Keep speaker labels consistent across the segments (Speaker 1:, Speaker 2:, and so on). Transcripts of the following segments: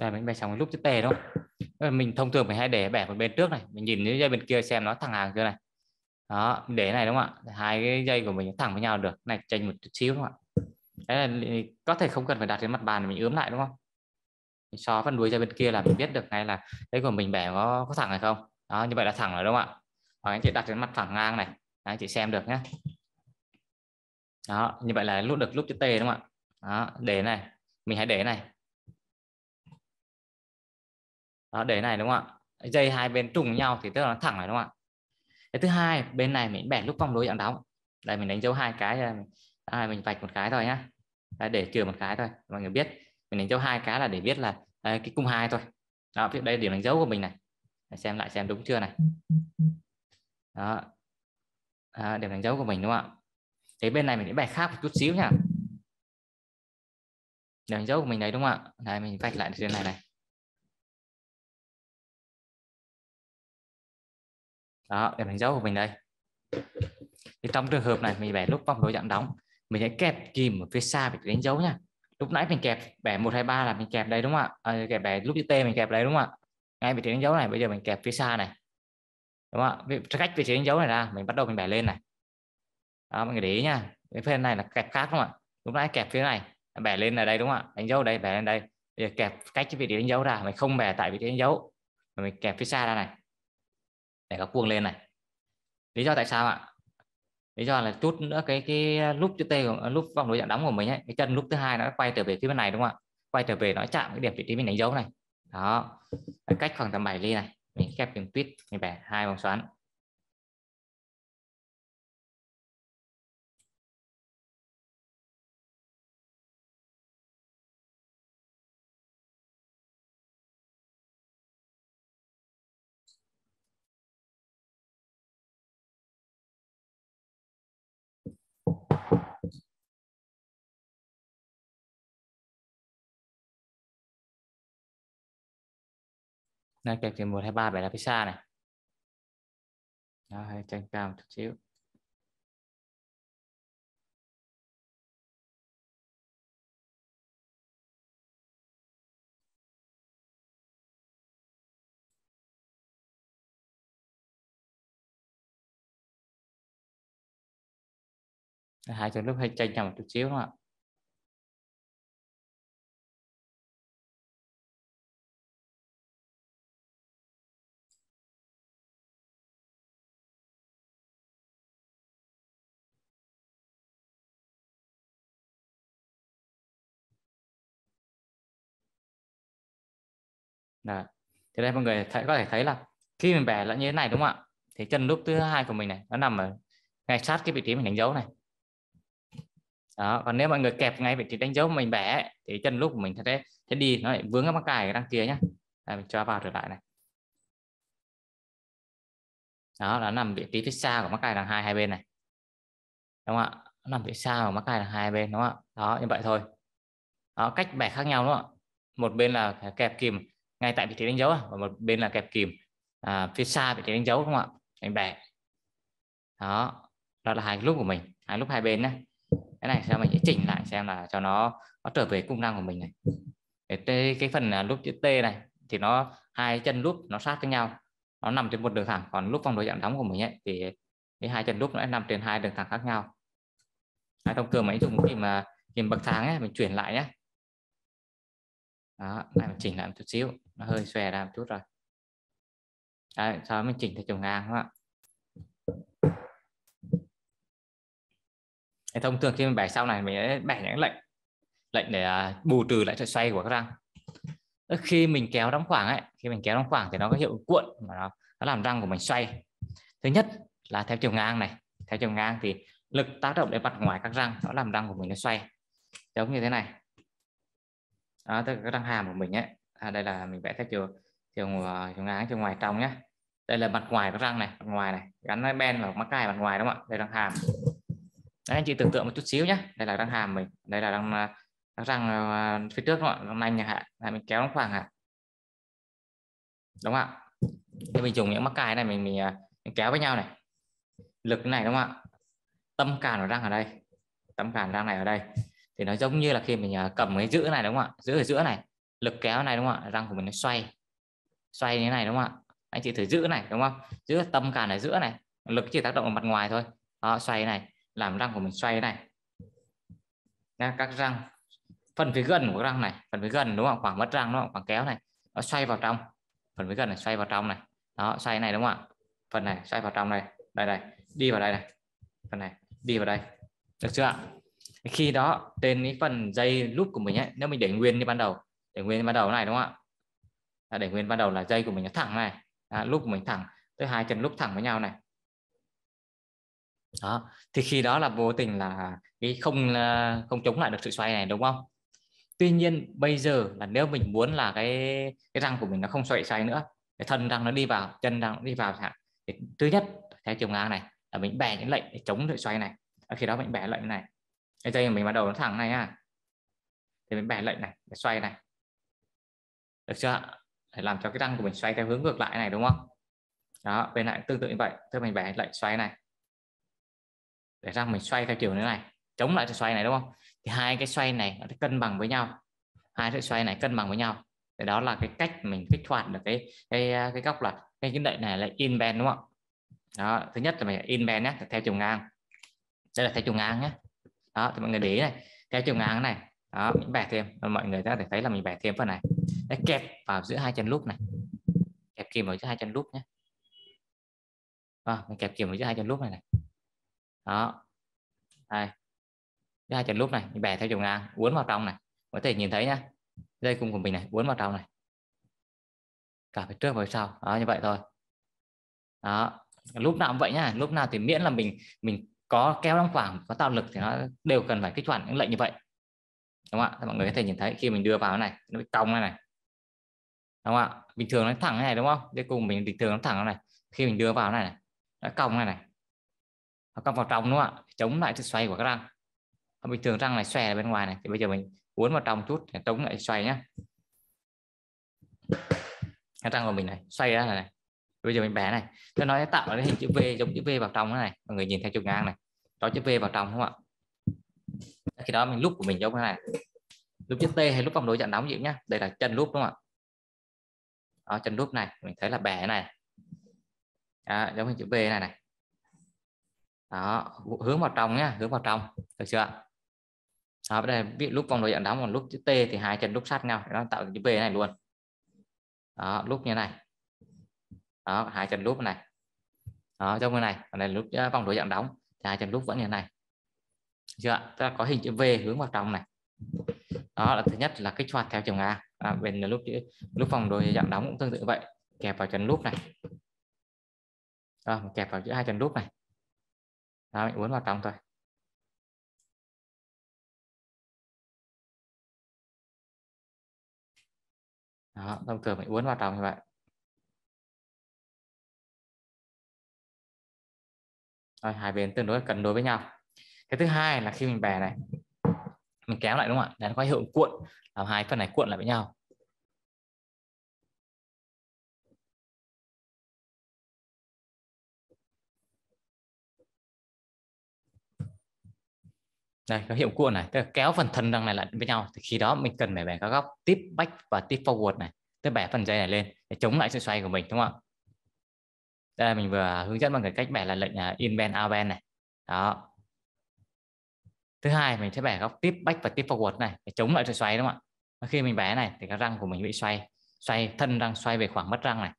Speaker 1: đây mình bẻ sóng lúc chữ T đúng không ờ, mình thông thường
Speaker 2: phải hay để bẻ một bên trước này mình nhìn dây bên kia xem nó thẳng hàng chưa này đó để này đúng không ạ hai cái dây của mình thẳng với nhau được này chênh một chút xíu đúng không ạ đấy là có thể không cần phải đặt trên mặt bàn để mình ướm lại đúng không mình so phần đuôi ra bên kia là mình biết được ngay là đấy của mình bẻ có, có thẳng hay không đó như vậy là thẳng rồi đúng không ạ hoặc anh chị đặt trên mặt thẳng ngang này anh chị xem được
Speaker 3: nhé đó như vậy là lúc được lúc chữ T đúng không ạ đó để này mình hãy để này đó, để này đúng không
Speaker 2: ạ dây hai bên trùng nhau thì tức là nó thẳng này đúng không ạ cái thứ hai bên này mình bẻ lúc cong đối dạng đóng đây mình đánh dấu hai cái hai à, mình vạch một cái thôi nhá đấy, để trừ một cái thôi mọi người biết mình đánh dấu hai cái là để biết là đấy, à, cái cung hai thôi đó đây điểm đánh dấu của mình này để xem lại xem đúng chưa này đó à, điểm đánh
Speaker 3: dấu của mình đúng không ạ thế bên này mình sẽ bẻ khác một chút xíu nha
Speaker 1: điểm đánh dấu của mình đấy đúng không ạ đây mình vạch lại trên này này đó điểm đánh dấu của mình đây
Speaker 2: thì trong trường hợp này mình bẻ lúc vòng đối dạng đóng mình sẽ kẹp kìm ở phía xa để đánh dấu nha lúc nãy mình kẹp bẻ một hai ba là mình kẹp đây đúng không ạ à, kẹp bẻ lúc chữ T mình kẹp đây đúng không ạ ngay vị trí đánh dấu này bây giờ mình kẹp phía xa này đúng không ạ cách vị trí đánh dấu này ra mình bắt đầu mình bẻ lên này đó mọi người để ý nha cái phần này là kẹp khác đúng không ạ lúc nãy kẹp phía này bẻ lên là đây đúng không ạ đánh dấu đây bẻ lên đây bây giờ kẹp cách vị trí đánh dấu ra mình không bẻ tại vị trí đánh dấu mình kẹp phía xa ra này để các vuông lên này lý do tại sao ạ lý do là chút nữa cái cái lúc chữ t lúc vòng đối dạng đóng của mình ấy, cái chân lúc thứ hai nó quay trở về phía bên này đúng không ạ quay trở về nó chạm cái điểm vị trí mình đánh dấu này đó cách khoảng tầm 7 ly này
Speaker 1: mình khép đường tuyết mình bẻ hai vòng xoắn đây kẹp thì một hai ba bảy là pizza này đó, hay tranh cao một chút xíu hai trường lúc hay tranh nhau một chút xíu không ạ Đấy. Thì đây mọi người có
Speaker 3: thể thấy là khi mình bẻ lại như thế này đúng không ạ? Thì chân lúc thứ hai của mình này nó nằm ở ngay sát
Speaker 2: cái vị trí mình đánh dấu này. Đó, còn nếu mọi người kẹp ngay vị trí đánh dấu mình bẻ thì chân lúc của mình sẽ sẽ đi nó lại vướng cái mắc cài đằng kia nhá. Đây, mình cho vào trở lại này.
Speaker 3: Đó, nó nằm vị trí phía xa của mắc cài đằng hai hai bên này. Đúng không ạ? Nó nằm phía xa của mắc cài đằng hai bên đúng không ạ? Đó, như vậy thôi.
Speaker 2: Đó, cách bẻ khác nhau đúng không ạ? Một bên là kẹp kìm ngay tại vị trí đánh dấu và một bên là kẹp kìm à, phía xa vị trí đánh dấu không ạ anh bè đó đó là hai lúc của mình hai lúc hai bên nhé cái này sao mình sẽ chỉnh lại xem là cho nó nó trở về cung năng của mình này cái, cái phần à, lúc chữ T này thì nó hai chân lúc nó sát với nhau nó nằm trên một đường thẳng còn lúc vòng đối dạng đóng của mình ấy, thì cái hai chân lúc nó nằm trên hai đường thẳng khác nhau à, thông thường mình dùng khi mà kìm bậc thang ấy mình chuyển lại nhé
Speaker 3: đó này chỉnh lại một chút xíu nó hơi xòe ra một chút rồi Đấy, sau đó mình chỉnh theo chiều ngang không
Speaker 2: thông thường khi mình bẻ sau này mình sẽ bẻ những lệnh lệnh để à, bù trừ lại sự xoay của các răng khi mình kéo đóng khoảng ấy khi mình kéo đóng khoảng thì nó có hiệu cuộn mà nó, nó làm răng của mình xoay thứ nhất là theo chiều ngang này theo chiều ngang thì lực tác động đến mặt ngoài các răng nó làm răng của mình nó xoay giống như thế này đó tức là cái răng hàm của mình ấy à, đây là mình vẽ theo chiều chiều à, chiều ngang chiều ngoài trong nhé đây là mặt ngoài của răng này mặt ngoài này gắn ben vào mắc cài mặt ngoài đúng không ạ đây là răng hàm đấy anh chị tưởng tượng một chút xíu nhé đây là răng hàm mình đây là răng à, răng, à, phía trước đúng không ạ răng nanh nhà hạ là mình kéo nó khoảng hả đúng không ạ mình dùng những mắc cài này mình, mình mình kéo với nhau này lực này đúng không ạ tâm cản của răng ở đây tâm cản răng này ở đây thì nó giống như là khi mình à, cầm cái giữ này đúng không ạ giữ ở giữa này lực kéo này đúng không ạ răng của mình nó xoay xoay như thế này đúng không ạ anh chị thử giữ này đúng không giữ tâm cản ở giữa này lực chỉ tác động ở mặt ngoài thôi đó, xoay này làm răng của mình xoay này Nha, các răng phần phía gần của răng này phần phía gần đúng không khoảng mất răng đúng không khoảng kéo này nó xoay vào trong phần phía gần này xoay vào trong này đó xoay này đúng không ạ phần này xoay vào trong này đây đây đi vào đây này phần này đi vào đây được chưa ạ khi đó tên cái phần dây loop của mình ấy nếu mình để nguyên như ban đầu để nguyên như ban đầu này đúng không ạ à, để nguyên ban đầu là dây của mình nó thẳng này à, loop của mình thẳng tới hai chân loop thẳng với nhau này đó thì khi đó là vô tình là cái không ờ, không chống lại được sự xoay này đúng không tuy nhiên bây giờ là nếu mình muốn là cái cái răng của mình nó không xoay xoay nữa cái thân răng nó đi vào chân răng nó đi vào chẳng thì thứ nhất theo chiều ngang này là mình bẻ những lệnh để chống sự xoay này ở khi đó mình bẻ lệnh này cái dây mình bắt đầu nó thẳng này ha thì mình bẻ
Speaker 3: lệnh này để xoay này được chưa để làm cho cái răng của mình xoay theo hướng ngược lại này đúng không đó bên lại tương tự như vậy tức mình bẻ lệnh xoay này
Speaker 2: để răng mình xoay theo kiểu như này chống lại sự xoay này đúng không thì hai cái xoay này nó cân bằng với nhau hai sự xoay này cân bằng với nhau thì đó là cái cách mình kích hoạt được cái cái cái góc là cái cái đậy này là in bend đúng không đó thứ nhất là mình in bend nhé theo chiều ngang đây là theo chiều ngang nhé đó thì mọi người để ý này theo chiều ngang này đó mình bẻ thêm mọi người có thể thấy là mình bẻ thêm phần này để kẹp vào giữa hai chân lúc này kẹp kìm vào giữa
Speaker 3: hai chân lúc nhé à, mình kẹp kìm vào giữa hai chân lúc này này đó đây giữa hai chân lúc này mình bẻ theo chiều ngang uốn vào trong này có thể
Speaker 2: nhìn thấy nhá dây cung của mình này uốn vào trong này cả phía trước và phía sau đó như vậy thôi đó lúc nào cũng vậy nhá lúc nào thì miễn là mình mình có kéo đóng khoảng có tạo lực thì nó đều cần phải kích hoạt những lệnh như vậy đúng không ạ mọi người có thể nhìn thấy khi mình đưa vào này nó bị cong này này đúng không ạ bình thường nó thẳng này đúng không cuối cùng mình bình thường nó thẳng này khi mình đưa vào này này nó cong này này nó cong vào trong đúng không ạ chống lại sự xoay của các răng bình thường răng này xòe bên ngoài này thì bây giờ mình uốn vào trong chút để chống lại xoay nhá cái răng của mình này xoay ra này, này bây giờ mình vẽ này nó nói tạo ra hình chữ V giống chữ V vào trong thế này mọi người nhìn theo chiều ngang này đó chữ V vào trong đúng không ạ khi đó mình lúc của mình giống thế này lúc chữ T hay lúc vòng đối dạng nóng gì nhá đây là chân lúc đúng không ạ đó, chân lúc này mình thấy là bẻ này đó, giống hình chữ V này này đó hướng vào trong nhá hướng vào trong được chưa đó đây biết lúc vòng đối dạng nóng còn lúc chữ T thì hai chân lúc sát nhau nó tạo chữ V này luôn đó, lúc như này đó hai chân lúp này đó trong cái này này lúc ờ, vòng đối dạng đóng thì hai chân lúp vẫn như này chưa ta có hình chữ V hướng vào trong này đó là thứ nhất là kích hoạt theo chiều ngang à, bên lúc lúc vòng đối dạng đóng cũng tương tự vậy kẹp vào chân lúp
Speaker 1: này đó, kẹp vào giữa hai chân lúp này đó mình uốn vào trong thôi đó thông thường mình uốn vào trong như vậy rồi hai bên tương đối cân đối với
Speaker 3: nhau cái thứ hai là khi mình bè này mình kéo lại đúng không ạ để nó có hiệu cuộn
Speaker 1: làm hai phần này cuộn lại với nhau đây có hiệu cuộn này tức là kéo phần thân đằng này lại với nhau thì khi đó mình
Speaker 2: cần phải bè các góc tip back và tip forward này tức bẻ phần dây này lên để chống lại sự xoay của mình đúng không ạ đây mình vừa hướng dẫn mọi người cách bẻ là lệnh à, in band out band này đó thứ hai mình sẽ bẻ góc tiếp back và tiếp forward này để chống lại sự xoay đúng không ạ khi mình bẻ này thì các răng của mình bị xoay xoay thân răng xoay về khoảng mất răng này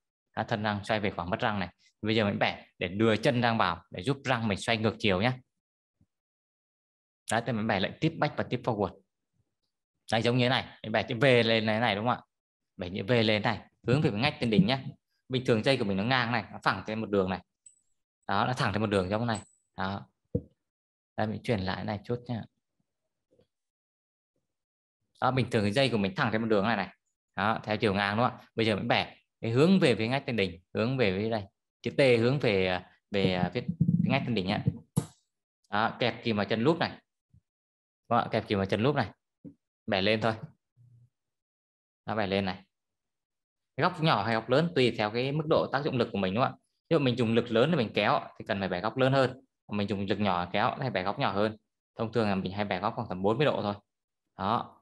Speaker 2: thân răng xoay về khoảng mất răng này bây giờ mình bẻ để đưa chân răng vào để giúp răng mình xoay ngược chiều nhé đó thì mình bẻ lệnh tiếp back và tiếp forward đây giống như thế này mình bẻ chữ V lên này này đúng không ạ bẻ chữ V lên này hướng về ngách trên đỉnh nhé bình thường dây của mình nó ngang này nó phẳng trên một đường này đó nó thẳng trên một đường trong này đó đây mình chuyển lại này chút nhá đó bình thường cái dây của mình thẳng trên một đường này này đó theo chiều ngang đúng không ạ bây giờ mình bẻ cái hướng về phía ngách tên đỉnh hướng về phía đây chữ T hướng về về phía, phía ngách tên đỉnh nhá đó kẹp kìm vào chân lúp này đúng không? kẹp kìm vào chân lúp này bẻ lên thôi nó bẻ lên này góc nhỏ hay góc lớn tùy theo cái mức độ tác dụng lực của mình đúng không ạ nếu mình dùng lực lớn để mình kéo thì cần phải bẻ góc lớn hơn mình dùng lực nhỏ kéo hay bẻ góc nhỏ hơn thông thường là mình hay bẻ góc khoảng tầm 40 độ thôi đó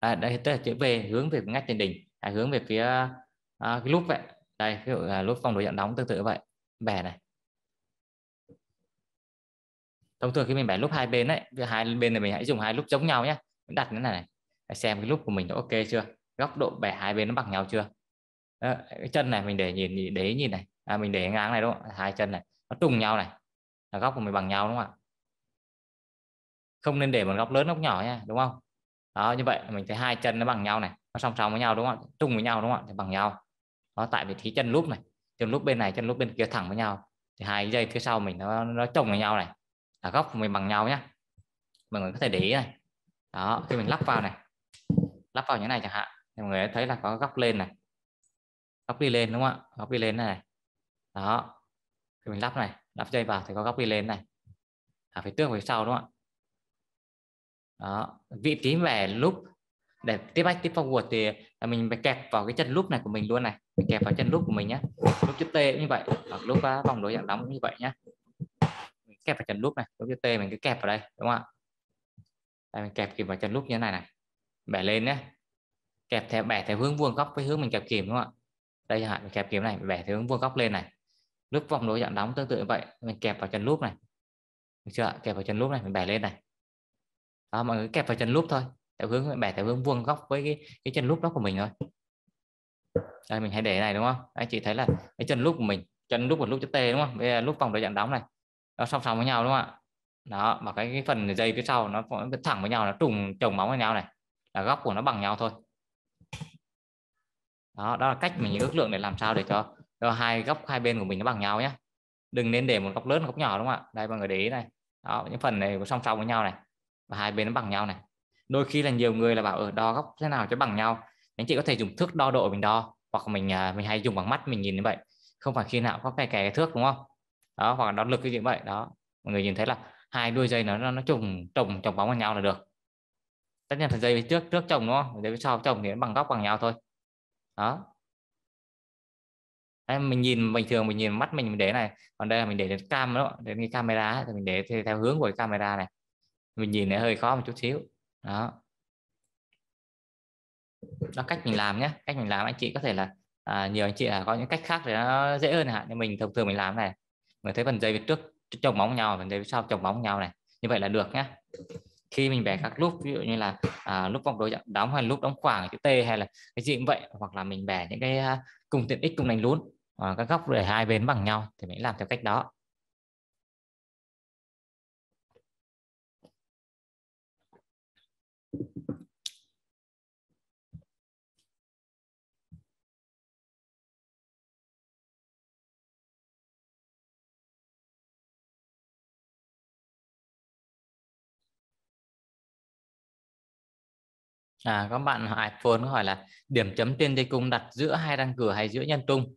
Speaker 2: à, đây tức là chữ về hướng về ngách tiền đỉnh à, hướng về phía à, cái lúc vậy đây ví dụ là lúc phòng đối diện đóng tương tự vậy bẻ này thông thường khi mình bẻ lúc hai bên đấy hai bên này mình hãy dùng hai lúc giống nhau nhé đặt cái này này xem cái lúc của mình nó ok chưa góc độ bẻ hai bên nó bằng nhau chưa đó, cái chân này mình để nhìn để nhìn này à, mình để ngang này đúng không hai chân này nó trùng nhau này là góc của mình bằng nhau đúng không ạ không nên để một góc lớn góc nhỏ nha đúng không đó như vậy mình thấy hai chân nó bằng nhau này nó song song với nhau đúng không ạ trùng với nhau đúng không ạ thì bằng nhau đó tại vị trí chân lúp này chân lúp bên này chân lúp bên kia thẳng với nhau thì hai dây phía sau mình nó nó chồng với nhau này là góc của mình bằng nhau nhá mọi người có thể để ý này đó khi mình lắp vào này lắp vào như này chẳng hạn mọi người thấy là có góc lên này góc đi lên đúng không ạ góc đi lên này, này. đó thì mình lắp này lắp dây vào thì có góc đi lên này à, phải tương về sau đúng không ạ đó vị trí về lúc để tiếp back tiếp forward thì là mình phải kẹp vào cái chân lúc này của mình luôn này mình kẹp vào chân lúc của mình nhé lúc chữ T cũng như vậy hoặc lúc à, vòng đối dạng đóng cũng như vậy nhé mình kẹp vào chân lúc này lúc chữ T mình cứ kẹp vào đây đúng không ạ đây mình kẹp kịp vào chân lúc như thế này này bẻ lên nhé kẹp theo bẻ theo hướng vuông góc với hướng mình kẹp kìm đúng không ạ đây chẳng hạn mình kẹp kìm này mình bẻ theo hướng vuông góc lên này lúc vòng đối dạng đóng tương tự như vậy mình kẹp vào chân lúp này được chưa kẹp vào chân lúp này mình bẻ lên này đó mọi người kẹp vào chân lúp thôi theo hướng mình bẻ theo hướng vuông góc với cái, cái chân lúp đó của mình thôi đây mình hãy để này đúng không anh chị thấy là cái chân lúp của mình chân lúp một lúp chữ T đúng không bây giờ lúc vòng đối dạng đóng này nó song song với nhau đúng không ạ đó và cái, cái phần dây phía sau nó, nó thẳng với nhau nó trùng chồng móng với nhau này là góc của nó bằng nhau thôi đó, đó là cách mình ừ. ước lượng để làm sao để cho, cho hai góc hai bên của mình nó bằng nhau nhé đừng nên để một góc lớn góc nhỏ đúng không ạ đây mọi người để ý này đó, những phần này song song với nhau này và hai bên nó bằng nhau này đôi khi là nhiều người là bảo ở ờ, đo góc thế nào cho bằng nhau anh chị có thể dùng thước đo độ mình đo hoặc mình à, mình hay dùng bằng mắt mình nhìn như vậy không phải khi nào có cái kè cái thước đúng không đó hoặc là đo lực như vậy đó mọi người nhìn thấy là hai đuôi dây nó nó trùng trồng trồng bóng vào nhau là được tất nhiên là dây trước trước chồng đúng không dây sau chồng thì nó bằng góc bằng nhau thôi đó đấy, mình nhìn bình thường mình nhìn mắt mình, mình để này còn đây là mình để đến cam đó đến cái camera thì mình để theo, hướng của cái camera này mình nhìn này hơi khó một chút xíu đó đó cách mình làm nhé cách mình làm anh chị có thể là à, nhiều anh chị là có những cách khác để nó dễ hơn hạn nhưng mình thường thường mình làm này mình thấy phần dây phía trước chồng bóng nhau phần dây phía sau chồng bóng nhau này như vậy là được nhé khi mình vẽ ừ. các lúc ví dụ như là à, lúc vòng đối đóng hay lúc đóng khoảng chữ T hay là cái gì cũng vậy hoặc là mình vẽ những cái à, cùng tiện ích cùng đánh lún
Speaker 1: à, các góc để hai bên bằng nhau thì mình làm theo cách đó à,
Speaker 3: các bạn iPhone hỏi là điểm chấm trên dây cung đặt giữa hai răng cửa hay giữa nhân trung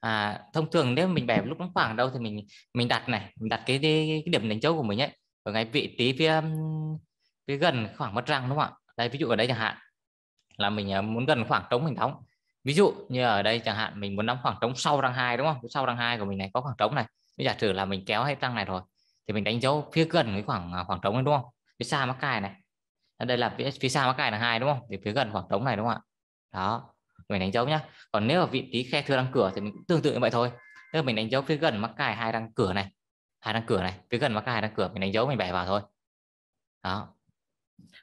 Speaker 2: à, thông thường nếu mình bẻ lúc nó khoảng đâu thì mình mình đặt này mình đặt cái, cái, cái điểm đánh dấu của mình ấy ở ngay vị trí phía um, phía gần khoảng mất răng đúng không ạ đây ví dụ ở đây chẳng hạn là mình à, muốn gần khoảng trống mình đóng ví dụ như ở đây chẳng hạn mình muốn đóng khoảng trống sau răng hai đúng không sau răng hai của mình này có khoảng trống này bây giờ thử là mình kéo hết răng này rồi thì mình đánh dấu phía gần cái khoảng à, khoảng trống này đúng không phía xa mắc cài này Ờ, đây là phía sau mắc cài là hai đúng không thì phía gần khoảng trống này đúng không ạ đó mình đánh dấu nhá còn nếu ở vị trí khe thưa răng cửa thì mình cũng tương tự như vậy thôi tức là mình đánh dấu phía gần mắc cài hai răng cửa này hai răng cửa này phía gần mắc cài hai răng cửa mình đánh dấu mình bẻ vào thôi đó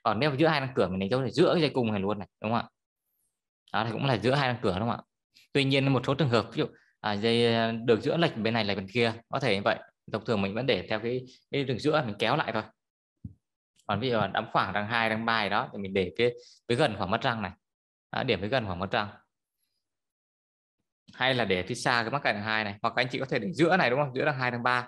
Speaker 2: còn nếu giữa hai răng cửa mình đánh dấu thì giữa cái dây cùng này luôn này đúng không ạ đó thì cũng là giữa hai răng cửa đúng không ạ tuy nhiên một số trường hợp ví dụ à, dây à, được giữa lệch bên này lệch bên kia có thể như vậy thông thường mình vẫn để theo cái, cái đường giữa mình kéo lại thôi còn ví dụ đóng khoảng răng hai răng ba đó thì mình để cái với gần khoảng mắt răng này đó, điểm với gần khoảng mắt răng hay là để phía xa cái mắc cạnh hai này hoặc anh chị có thể để giữa này đúng không giữa răng hai răng ba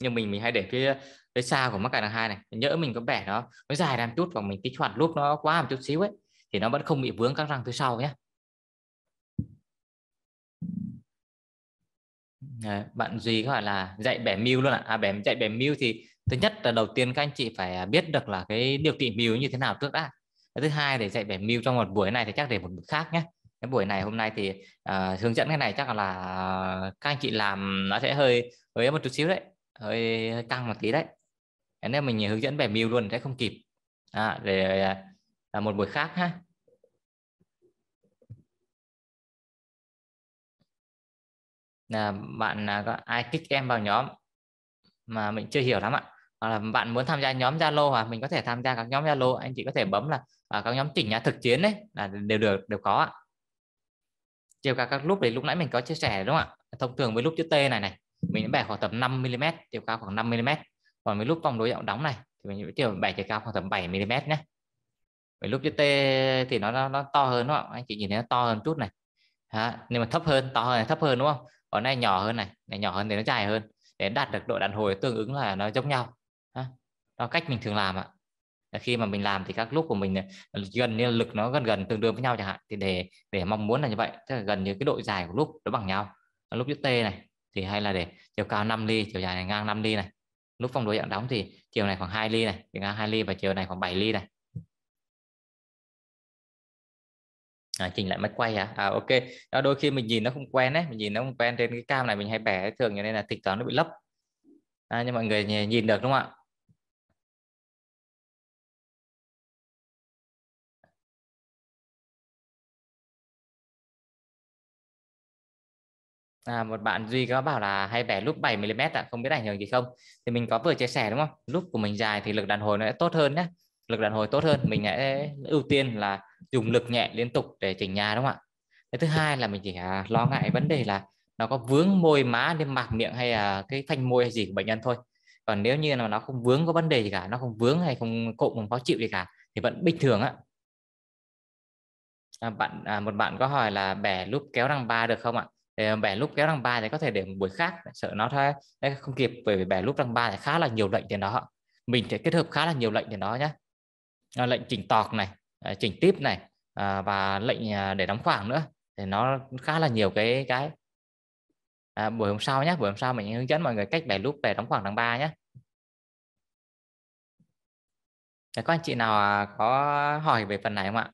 Speaker 2: nhưng mình mình hay để phía phía xa của mắc cạnh hai này nhỡ mình có bẻ nó nó dài ra một chút và mình kích hoạt lúc nó quá một chút xíu ấy thì nó vẫn không bị vướng các răng phía sau nhé Đấy, bạn gì gọi là dạy bẻ mưu luôn ạ à? à bẻ dạy bẻ mưu thì thứ nhất là đầu tiên các anh chị phải à, biết được là cái điều trị mưu như thế nào trước đã thứ hai để dạy về mưu trong một buổi này thì chắc để một buổi khác nhé cái buổi này hôm nay thì uh, hướng dẫn cái này chắc là các anh chị làm nó sẽ hơi hơi một chút xíu đấy hơi, hơi căng
Speaker 3: một tí đấy nên mình hướng dẫn về mưu luôn sẽ không kịp à, để uh, một buổi khác ha là bạn uh, ai kích em vào nhóm mà mình chưa
Speaker 2: hiểu lắm ạ hoặc là bạn muốn tham gia nhóm Zalo hoặc mình có thể tham gia các nhóm Zalo anh chị có thể ừ. bấm là ở à, các nhóm chỉnh nhà thực chiến đấy là đều được đều có ạ chiều cao các lúc thì lúc nãy mình có chia sẻ đúng không ạ thông thường với lúc chữ T này này mình bẻ khoảng tầm 5 mm chiều cao khoảng 5 mm còn với lúc vòng đối dạng đóng này thì mình chiều bẻ chiều cao khoảng tầm 7 mm nhé với lúc chữ T thì nó nó, nó to hơn đúng không anh chị nhìn thấy nó to hơn chút này Hả? nhưng mà thấp hơn to hơn thấp hơn đúng không còn này nhỏ hơn này này nhỏ hơn thì nó dài hơn để đạt được độ đàn hồi tương ứng là nó giống nhau đó là cách mình thường làm ạ khi mà mình làm thì các lúc của mình ờ, gần như lực nó gần gần tương đương với nhau chẳng hạn thì để để mong muốn là như vậy tức là gần như cái độ dài của lúc nó bằng nhau lúc chữ T này thì hay là để chiều cao 5 ly chiều dài này ngang 5 ly này lúc phong đối dạng đóng thì chiều này khoảng 2 ly này thì ngang 2 ly và chiều này khoảng 7 ly này À, chỉnh lại máy quay à? à ok đó, đôi khi mình nhìn nó không quen
Speaker 3: đấy mình nhìn nó không quen trên cái cam này mình hay bẻ thường như nên là thịt thoảng nó bị lấp à, nhưng mọi người
Speaker 1: nhìn được đúng không ạ À, một bạn Duy có bảo là hay bẻ lúc 7mm ạ, không biết ảnh hưởng gì không? Thì mình có
Speaker 2: vừa chia sẻ đúng không? Lúc của mình dài thì lực đàn hồi nó sẽ tốt hơn nhé. Lực đàn hồi tốt hơn, mình sẽ ưu tiên là dùng lực nhẹ liên tục để chỉnh nhà đúng không ạ? Cái thứ hai là mình chỉ à, lo ngại vấn đề là nó có vướng môi má lên mạc miệng hay là cái thanh môi hay gì của bệnh nhân thôi. Còn nếu như là nó không vướng có vấn đề gì cả, nó không vướng hay không cộm không khó chịu gì cả thì vẫn bình thường ạ. À, bạn à, một bạn có hỏi là bẻ lúc kéo răng ba được không ạ? Ờ, bẻ lúc kéo răng ba thì có thể để một buổi khác sợ nó thôi không kịp bởi vì bẻ lúc răng ba thì khá là nhiều lệnh trên đó mình sẽ kết hợp khá là nhiều lệnh trên đó nhé ờ, lệnh chỉnh tọt này ờ, chỉnh tiếp này và lệnh để đóng khoảng nữa thì nó khá là nhiều cái cái
Speaker 3: à, buổi hôm sau nhé buổi hôm sau mình hướng dẫn mọi người cách bẻ lúc để đóng khoảng tháng ba nhé Để có anh chị nào à, có hỏi về phần này không ạ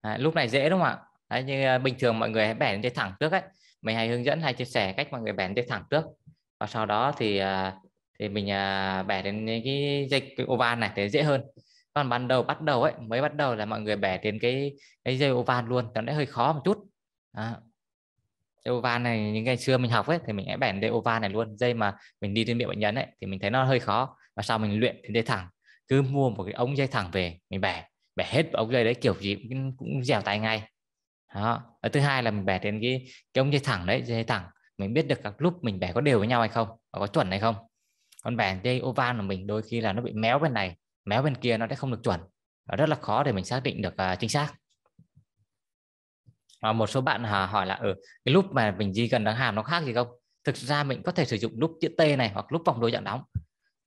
Speaker 3: à, lúc này dễ đúng không ạ Đấy, như ờ, bình thường mọi người hãy bẻ
Speaker 2: dây thẳng trước ấy mình hay hướng dẫn hay chia sẻ cách mọi người bẻ dây thẳng trước và sau đó thì ờ, thì mình ờ, bẻ đến những cái dây cái oval này thì dễ hơn còn ban đầu bắt đầu ấy mới bắt đầu là mọi người bẻ đến cái cái dây oval luôn nó đã hơi khó một chút à. dây oval này những ngày xưa mình học ấy thì mình hãy bẻ dây oval này luôn dây mà mình đi trên miệng bệnh nhân ấy thì mình thấy nó hơi khó và sau mình luyện đến dây thẳng cứ mua một cái ống dây thẳng về mình bẻ bẻ hết ống dây đấy kiểu gì cũng, cũng dẻo tay ngay đó và thứ hai là mình bẻ trên cái cái ống dây thẳng đấy dây thẳng mình biết được các lúc mình bẻ có đều với nhau hay không và có chuẩn hay không còn bẻ dây oval của mình đôi khi là nó bị méo bên này méo bên kia nó sẽ không được chuẩn và rất là khó để mình xác định được uh, chính xác và một số bạn à, hỏi là ở ừ, cái lúc mà mình di cần đăng hàm nó khác gì không thực ra mình có thể sử dụng lúc chữ T này hoặc lúc vòng đôi dạng đóng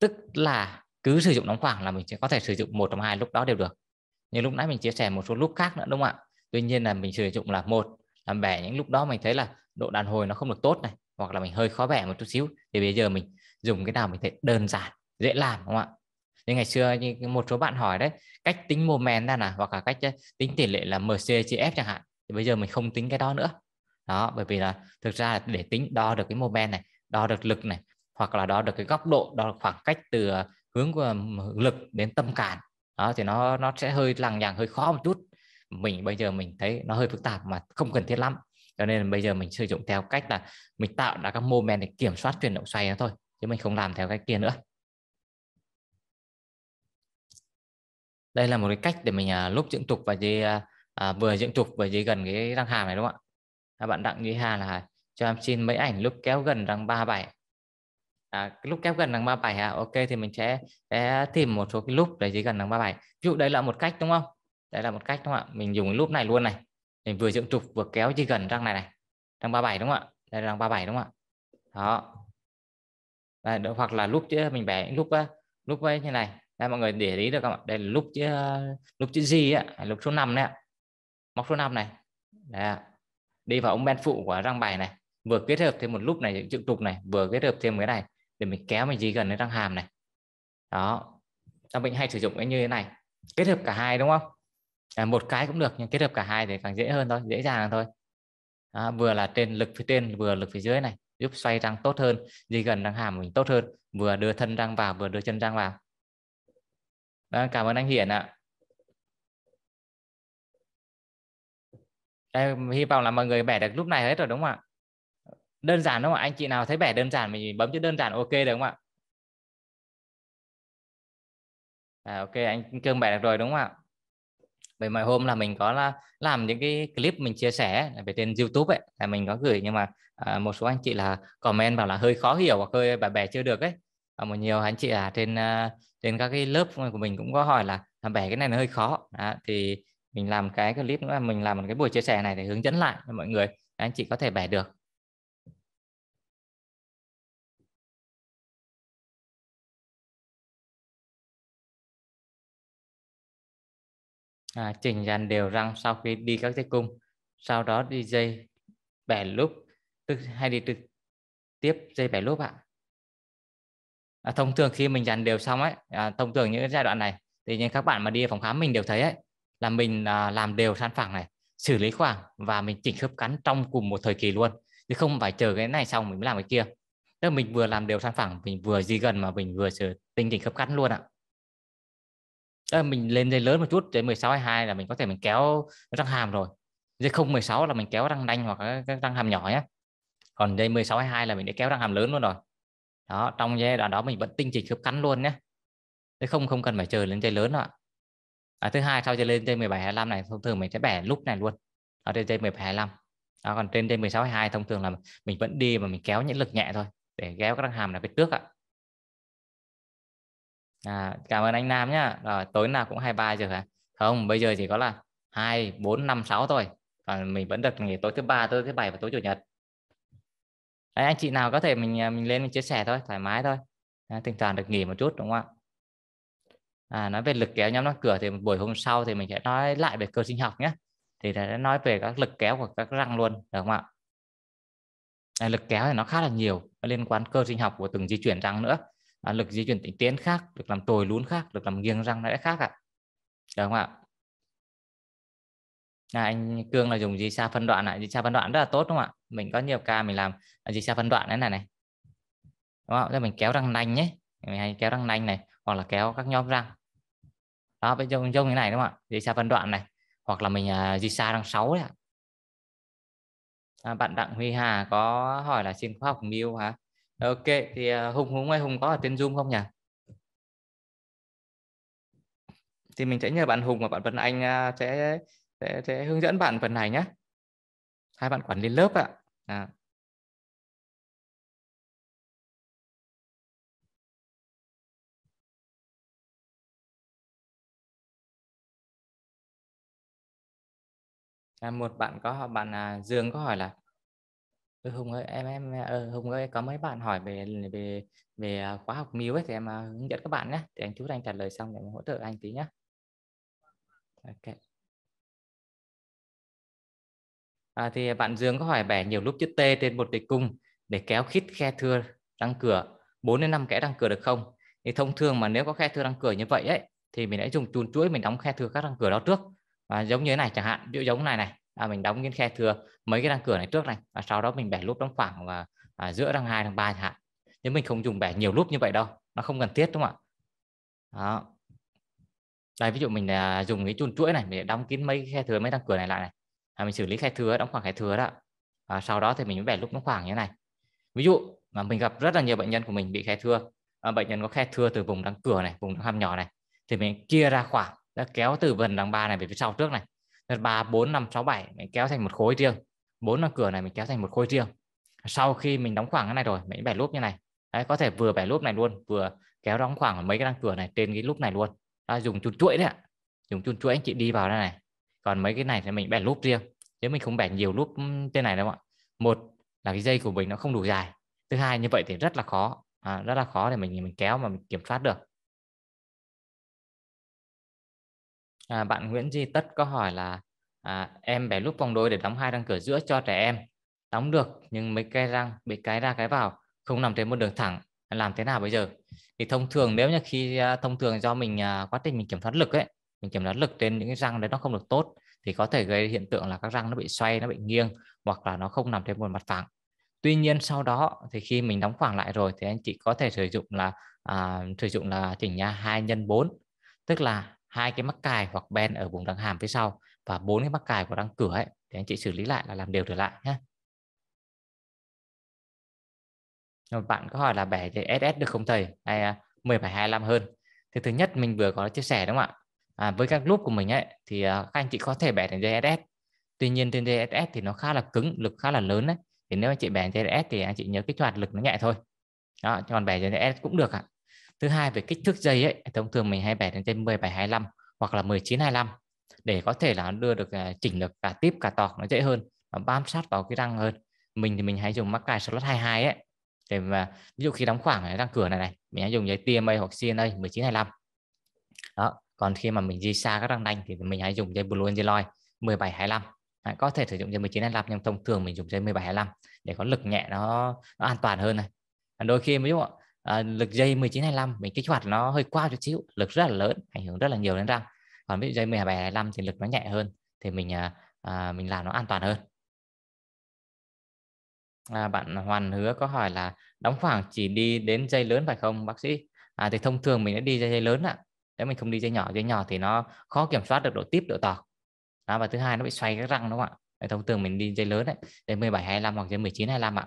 Speaker 2: tức là cứ sử dụng đóng khoảng là mình sẽ có thể sử dụng một trong hai lúc đó đều được như lúc nãy mình chia sẻ một số lúc khác nữa đúng không ạ tuy nhiên là mình sử dụng là một làm bẻ những lúc đó mình thấy là độ đàn hồi nó không được tốt này hoặc là mình hơi khó bẻ một chút xíu thì bây giờ mình dùng cái nào mình thấy đơn giản dễ làm không ạ như ngày xưa như một số bạn hỏi đấy cách tính mô men ra nào hoặc là cách tính tỷ lệ là mc chia f chẳng hạn thì bây giờ mình không tính cái đó nữa đó bởi vì là thực ra là để tính đo được cái mô men này đo được lực này hoặc là đo được cái góc độ đo được khoảng cách từ ờ, hướng của lực đến tâm cản đó thì nó nó sẽ hơi lằng nhằng hơi khó một chút mình bây giờ mình thấy nó hơi phức tạp mà không cần thiết lắm cho nên bây giờ mình sử dụng theo cách là mình tạo ra các moment để kiểm soát chuyển động xoay nó thôi chứ mình không làm
Speaker 3: theo cách kia nữa đây là một cái cách để mình à, lúc dựng trục và dưới à, à, vừa dựng trục vừa dưới gần cái răng hàm này đúng không ạ à,
Speaker 2: bạn đặng Như hà là cho em xin mấy ảnh lúc kéo gần răng 37 à, lúc kéo gần răng ba bảy à ok thì mình sẽ, sẽ tìm một số cái lúc để dưới gần răng ba bảy. ví dụ đây là một cách đúng không đấy là một cách đúng không ạ mình dùng lúc này luôn này mình vừa dựng trục vừa kéo dây gần răng này này răng 37 đúng không ạ đây là răng 37 đúng không ạ đó đây, hoặc là lúc chứ mình bẻ lúc lúc ấy như này đây mọi người để ý được không ạ đây là lúc chữ lúc chữ gì á lúc số 5 này móc số 5 này đấy đi vào ống ben phụ của răng bài này vừa kết hợp thêm một lúc này chữ trục này vừa kết hợp thêm cái này để mình kéo mình dây gần đến răng hàm này đó ta bệnh hay sử dụng cái như thế này kết hợp cả hai đúng không à, một cái cũng được nhưng kết hợp cả hai thì càng dễ hơn thôi dễ dàng thôi à, vừa là trên lực phía trên vừa lực phía dưới này giúp xoay răng tốt hơn di gần răng hàm mình tốt hơn
Speaker 3: vừa đưa thân răng vào vừa đưa chân răng vào à, cảm ơn anh Hiển ạ Đây, hy vọng là mọi người bẻ được lúc này hết rồi đúng không ạ đơn giản đúng không ạ anh chị nào thấy bẻ đơn giản mình bấm chữ đơn giản ok được không ạ à, ok anh cương bẻ được rồi đúng không ạ bởi mọi hôm là mình có là làm những cái clip mình chia sẻ về trên YouTube ấy
Speaker 2: là mình có gửi nhưng mà à, một số anh chị là comment bảo là hơi khó hiểu hoặc hơi bà bè chưa được ấy và một nhiều anh chị là trên à, trên các cái lớp của mình cũng có hỏi là làm bè cái này nó hơi khó
Speaker 3: à, thì mình làm cái clip nữa mình làm một cái buổi chia sẻ này để hướng dẫn lại cho mọi người anh chị
Speaker 1: có thể bẻ được à, chỉnh dàn đều răng sau khi đi các dây cung sau đó đi dây
Speaker 2: bẻ lúp tức hay đi trực tiếp dây bẻ lúp ạ à, thông thường khi mình dàn đều xong ấy à, thông thường những giai đoạn này thì những các bạn mà đi phòng khám mình đều thấy ấy là mình à, làm đều san phẳng này xử lý khoảng và mình chỉnh khớp cắn trong cùng một thời kỳ luôn chứ không phải chờ cái này xong mình mới làm cái kia tức là mình vừa làm đều san phẳng mình vừa di gần mà mình vừa sửa tinh chỉnh khớp cắn luôn ạ à, mình lên dây lớn một chút đến 16 22 là mình có thể mình kéo răng hàm rồi dây không 16 là mình kéo răng đanh hoặc các răng hàm nhỏ nhé còn dây 16 22 là mình để kéo răng hàm lớn luôn rồi đó trong giai đoạn đó mình vẫn tinh chỉnh khớp cắn luôn nhé thế không không cần phải chờ lên dây lớn ạ à, thứ hai sau dây lên dây 17 25 này thông thường mình sẽ bẻ lúc này luôn ở trên dây 17 25 đó, còn trên dây 16 22 thông thường là mình vẫn đi mà mình kéo những lực nhẹ thôi để kéo các răng hàm này về trước ạ à, cảm ơn anh Nam nhá rồi tối nào cũng 23 giờ hả không bây giờ chỉ có là 2 4 5 6 thôi còn mình vẫn được nghỉ tối thứ ba tối thứ bảy và tối chủ nhật Đấy, anh chị nào có thể mình à, mình lên mình chia sẻ thôi thoải mái thôi à, thỉnh thoảng được nghỉ một chút đúng không ạ à, nói về lực kéo nhóm răng cửa thì buổi hôm sau thì mình sẽ nói lại về cơ sinh học nhé thì sẽ nói về các lực kéo của các răng luôn được không ạ à, lực kéo thì nó khá là nhiều liên quan cơ sinh học của từng di chuyển răng nữa à, lực di chuyển tính tiến khác lực làm tồi lún khác lực làm nghiêng răng nó sẽ khác ạ à. được không ạ à, anh cương là dùng di xa phân đoạn này di xa phân đoạn rất là tốt đúng không ạ mình có nhiều ca mình làm à, di xa phân đoạn thế này này đúng không? Thế mình kéo răng nanh nhé mình hay kéo răng nanh này hoặc là kéo các nhóm răng đó bây giờ dùng như này đúng không ạ di xa phân đoạn này hoặc là mình uh, di xa răng 6 đấy ạ à, bạn đặng huy hà có hỏi là xin khóa học miêu hả ok thì à, hùng hùng ngoài hùng có ở
Speaker 3: trên zoom không nhỉ thì mình sẽ nhờ bạn hùng và bạn
Speaker 1: vân anh à, sẽ sẽ, sẽ hướng dẫn bạn phần này nhé hai bạn quản lý lớp ạ à. À, một bạn có bạn à, Dương có hỏi là
Speaker 3: Hùng ơi em em ờ, Hùng ơi có mấy bạn hỏi về về về à, khóa học miếu ấy thì em à, hướng dẫn các bạn nhé thì anh chú anh trả lời xong để em hỗ trợ anh tí nhé ok à, thì bạn Dương có hỏi
Speaker 2: bẻ nhiều lúc chữ T trên một tử cung để kéo khít khe thưa đăng cửa 4 đến 5 kẽ đăng cửa được không thì thông thường mà nếu có khe thưa đăng cửa như vậy ấy thì mình hãy dùng chùn chuỗi mình đóng khe thưa các đăng cửa đó trước và giống như thế này chẳng hạn ví dụ giống này này à, mình đóng những khe thừa mấy cái răng cửa này trước này và sau đó mình bẻ lúp đóng khoảng và à, giữa răng hai răng ba chẳng hạn nhưng mình không dùng bẻ nhiều lúp như vậy đâu nó không cần thiết đúng không ạ đó đây ví dụ mình là dùng cái chun chuỗi này mình đóng kín mấy khe thừa mấy răng cửa này lại này à, mình xử lý khe thừa đóng khoảng khe thừa đó à, sau đó thì mình mới bẻ lúp đóng khoảng như thế này ví dụ mà mình gặp rất là nhiều bệnh nhân của mình bị khe thừa à, bệnh nhân có khe thừa từ vùng răng cửa này vùng răng hàm nhỏ này thì mình chia ra khoảng kéo từ vần răng ba này về phía sau trước này lượt ba bốn năm sáu bảy mình kéo thành một khối riêng bốn là cửa này mình kéo thành một khối riêng sau khi mình đóng khoảng cái này rồi mình bẻ lúp như này Đấy, có thể vừa bẻ lúp này luôn vừa kéo đóng khoảng mấy cái răng cửa này trên cái lúp này luôn đó, dùng chun chuỗi đấy ạ dùng chun chuỗi anh chị đi vào đây này còn mấy cái này thì mình bẻ lúp riêng chứ mình không bẻ nhiều lúp trên này đâu ạ
Speaker 3: một là cái dây của mình nó không đủ dài thứ hai như vậy thì rất là khó à, rất là khó để mình mình kéo mà mình kiểm soát được à, bạn Nguyễn Di Tất có hỏi là à, em bé lúc vòng đôi để đóng hai răng cửa giữa cho trẻ em
Speaker 2: đóng được nhưng mấy cái răng bị cái ra cái vào không nằm trên một đường thẳng làm thế nào bây giờ thì thông thường nếu như khi à, thông thường do mình à, quá trình mình kiểm soát lực ấy mình kiểm soát lực trên những cái răng đấy nó không được tốt thì có thể gây hiện tượng là các răng nó bị xoay nó bị nghiêng hoặc là nó không nằm trên một mặt phẳng tuy nhiên sau đó thì khi mình đóng khoảng lại rồi thì anh chị có thể sử dụng là à, sử dụng là chỉnh nha hai nhân bốn tức là hai cái mắc cài hoặc ben ở vùng đằng hàm phía sau và bốn cái mắc cài của răng cửa ấy thì anh chị xử lý lại là làm đều trở lại nhé bạn có hỏi là bẻ SS được không thầy hay 10 phải 25 hơn thì thứ nhất mình vừa có chia sẻ đúng không ạ à, với các group của mình ấy thì à, các anh chị có thể bẻ thành JSS tuy nhiên trên JSS thì nó khá là cứng lực khá là lớn đấy thì nếu anh chị bẻ JSS thì anh chị nhớ cái choạt lực nó nhẹ thôi đó còn bẻ JSS cũng được ạ à thứ hai về kích thước dây ấy thông thường mình 27 đến dây 10 bài 25 hoặc là 19 25 để có thể là đưa được à, chỉnh được cả tiếp cả tọt nó dễ hơn và bám sát vào cái răng hơn mình thì mình hay dùng mắc cài slot 22 ấy để mà ví dụ khi đóng khoảng ở răng cửa này này mình hay dùng giấy TMA hoặc CNA 1925 đó còn khi mà mình di xa các răng nanh thì mình hay dùng dây blue engeloid 1725 à, có thể sử dụng dây 1925 nhưng thông thường mình dùng dây 1725 để có lực nhẹ nó, nó an toàn hơn này đôi khi ví dụ à, lực dây 1925 mình kích hoạt nó hơi qua chút xíu lực rất là lớn ảnh hưởng rất là nhiều đến răng còn ví dụ dây 17 thì lực nó nhẹ hơn thì mình à, mình làm nó an toàn hơn à, bạn Hoàn hứa có hỏi là đóng khoảng chỉ đi đến dây lớn phải không bác sĩ à, thì thông thường mình đã đi dây, dây lớn ạ nếu mình không đi dây nhỏ dây nhỏ thì nó khó kiểm soát được
Speaker 3: độ tiếp độ tọt à, và thứ hai nó bị xoay các răng đúng không ạ thông thường mình đi dây lớn đấy dây 17 25 hoặc dây 19 25 ạ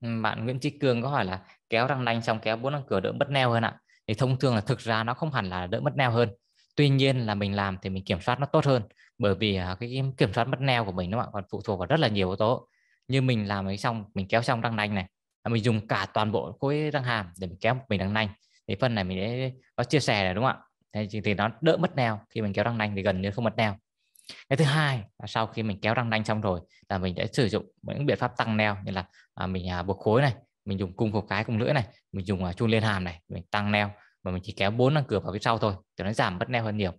Speaker 3: bạn Nguyễn Trí Cương có hỏi là kéo răng nanh xong kéo bốn răng cửa đỡ mất neo hơn ạ thì
Speaker 2: thông thường là thực ra nó không hẳn là đỡ mất neo hơn tuy nhiên là mình làm thì mình kiểm soát nó tốt hơn bởi vì à, cái kiểm soát mất neo của mình nó còn phụ thuộc vào rất là nhiều yếu tố như mình làm ấy xong mình kéo xong răng nanh này mình dùng cả toàn bộ khối răng hàm để mình kéo mình răng nanh thì phần này mình đã có chia sẻ rồi đúng không ạ thì, thì nó đỡ mất neo khi mình kéo răng nanh thì gần như không mất neo cái thứ hai là sau khi mình kéo răng nanh xong rồi là mình đã sử dụng những biện pháp tăng neo như là à, mình à, buộc khối này mình dùng cung phục cái cung lưỡi này mình dùng à, chuông liên hàm này mình tăng neo và mình chỉ kéo bốn lần cửa vào phía sau thôi thì nó giảm bất neo hơn nhiều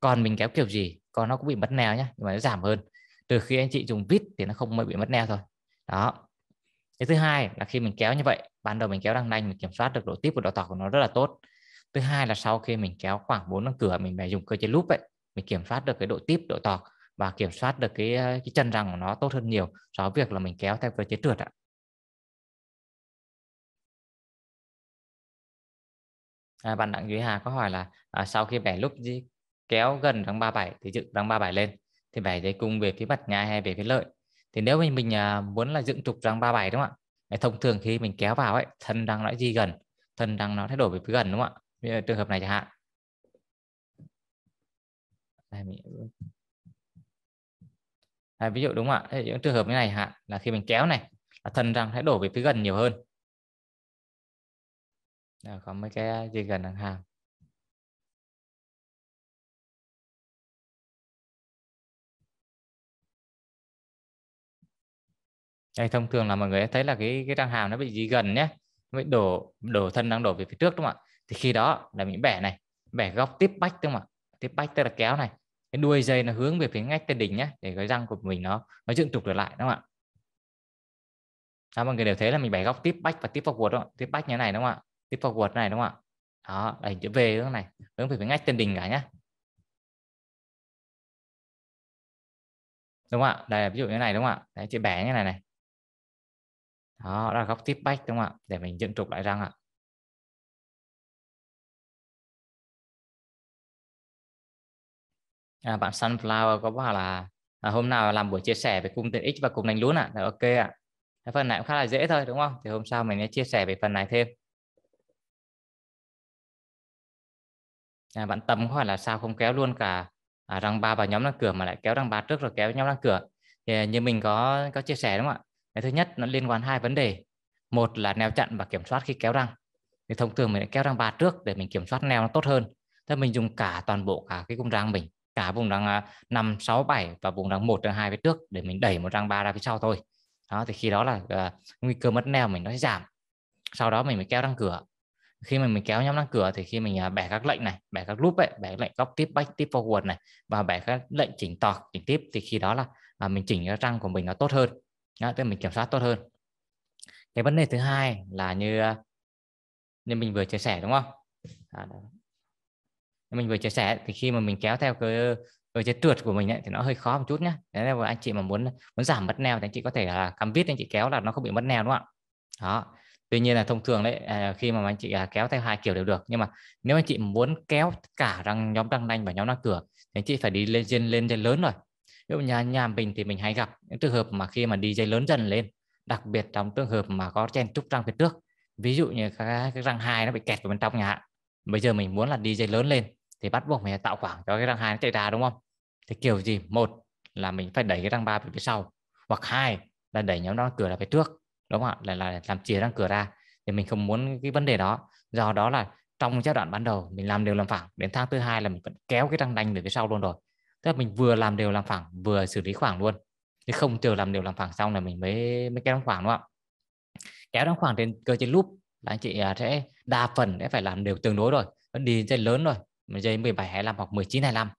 Speaker 2: còn mình kéo kiểu gì con nó cũng bị mất neo nhá nhưng mà nó giảm hơn từ khi anh chị dùng vít thì nó không mới bị mất neo thôi đó cái thứ hai là khi mình kéo như vậy ban đầu mình kéo đang đanh mình kiểm soát được độ tiếp và độ tỏ của nó rất là tốt thứ hai là sau khi mình kéo khoảng bốn lần cửa mình phải dùng cơ chế lúp ấy mình kiểm soát được cái độ tiếp độ
Speaker 3: tọt và kiểm soát được cái à, cái chân răng của nó tốt hơn nhiều so với việc là mình kéo theo cơ chế trượt ạ
Speaker 1: à, bạn Đặng Duy Hà có hỏi là à, sau khi bẻ lúc kéo gần răng 37 thì dựng răng 37
Speaker 2: lên thì bẻ dây cung về phía mặt nhai hay về phía lợi thì nếu mình mình à, muốn là dựng trục răng 37 đúng không ạ thông thường khi mình kéo vào ấy thân răng nó di gần thân răng nó thay đổi về phía gần đúng không ạ trường hợp này chẳng hạn Đây, mình... À, ví dụ đúng không ạ những trường hợp như này hạn là khi mình kéo này thân
Speaker 1: răng thay đổi về phía gần nhiều hơn à, có mấy cái gì gần hàng hàm. Đây, thông thường là mọi người
Speaker 3: thấy là cái cái răng hàm nó bị gì gần nhé nó bị đổ đổ thân đang đổ về phía trước đúng không ạ thì khi
Speaker 2: đó là mình bẻ này bẻ góc tiếp bách đúng không ạ tiếp bách tức là kéo này cái đuôi dây nó hướng về phía ngách tên đỉnh nhé để cái răng của mình nó nó dựng trục trở lại đúng không ạ đó, mọi người đều thấy là mình bẻ góc tiếp bách và tiếp vào vuột đúng không ạ tiếp bách như thế này đúng không ạ cái forward này đúng không ạ đó
Speaker 1: hình chữ V hướng này hướng về phía ngách tên đỉnh cả nhé, đúng không ạ đây là ví dụ như này đúng không ạ đấy chữ bẻ như này này đó, là góc tiếp back đúng không ạ để mình dựng trục lại răng ạ à, bạn sunflower
Speaker 3: có bảo là à, hôm nào làm buổi chia sẻ về cung tiện x và cùng đánh lún ạ à? ok ạ à. cái phần này
Speaker 2: cũng khá là dễ thôi đúng không thì hôm sau mình sẽ chia sẻ về phần này thêm à, bạn tâm có hỏi là sao không kéo luôn cả à, răng ba vào nhóm răng cửa mà lại kéo răng ba trước rồi kéo nhóm răng cửa thì à, như mình có có chia sẻ đúng không ạ cái thứ nhất nó liên quan hai vấn đề một là neo chặn và kiểm soát khi kéo răng thì thông thường mình kéo răng ba trước để mình kiểm soát neo nó tốt hơn thế mình dùng cả toàn bộ cả cái cung răng mình cả vùng răng 5, 6, 7 và vùng răng 1, răng 2 phía trước để mình đẩy một răng 3 ra phía sau thôi. Đó thì khi đó là uh, nguy cơ mất neo mình nó sẽ giảm. Sau đó mình mới kéo răng cửa khi mà mình kéo nhóm năng cửa thì khi mình à, bẻ các lệnh này bẻ các loop ấy bẻ lệnh góc tiếp back tiếp forward này và bẻ các lệnh chỉnh tọt chỉnh tiếp thì khi đó là à, mình chỉnh cái răng của mình nó tốt hơn đó, tức mình kiểm soát tốt hơn cái vấn đề thứ hai là như à, như mình vừa chia sẻ đúng không à, đó. mình vừa chia sẻ thì khi mà mình kéo theo cái cơ chế trượt của mình ấy, thì nó hơi khó một chút nhá. nếu mà anh chị mà muốn muốn giảm mất neo thì anh chị có thể là cắm vít anh chị kéo là nó không bị mất neo đúng không ạ đó tuy nhiên là thông thường đấy à, khi mà anh chị à, kéo theo hai kiểu đều được nhưng mà nếu anh chị muốn kéo cả răng nhóm răng nanh và nhóm răng cửa thì anh chị phải đi lên trên lên trên lớn rồi ví dụ nhà nhà mình thì mình hay gặp những trường hợp mà khi mà đi dây lớn dần lên đặc biệt trong trường hợp mà có chen trúc răng phía trước ví dụ như cái, cái răng hai nó bị kẹt vào bên trong nhà bây giờ mình muốn là đi dây lớn lên thì bắt buộc mình tạo khoảng cho cái răng hai nó chạy ra đúng không thì kiểu gì một là mình phải đẩy cái răng ba về phía sau hoặc hai là đẩy nhóm răng cửa là phía trước đúng không ạ là, là làm chìa răng cửa ra thì mình không muốn cái vấn đề đó do đó là trong giai đoạn ban đầu mình làm đều làm phẳng đến tháng thứ hai là mình vẫn kéo cái răng nanh về phía sau luôn rồi tức là mình vừa làm đều làm phẳng vừa xử lý khoảng luôn chứ không chờ làm đều làm phẳng xong là mình mới mới kéo răng khoảng đúng không ạ kéo răng khoảng trên cơ chế loop là anh chị à, sẽ đa phần sẽ phải làm đều tương đối rồi vẫn đi dây lớn rồi dây 17 25 hoặc 19 25